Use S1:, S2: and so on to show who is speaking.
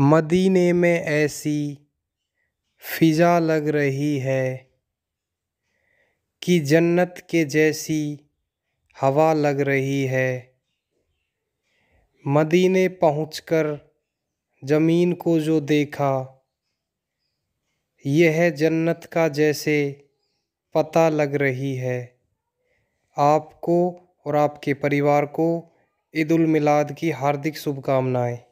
S1: मदीने में ऐसी फ़िज़ा लग रही है कि जन्नत के जैसी हवा लग रही है मदीने कर ज़मीन को जो देखा यह जन्नत का जैसे पता लग रही है आपको और आपके परिवार को ईद मिलाद की हार्दिक शुभकामनाएं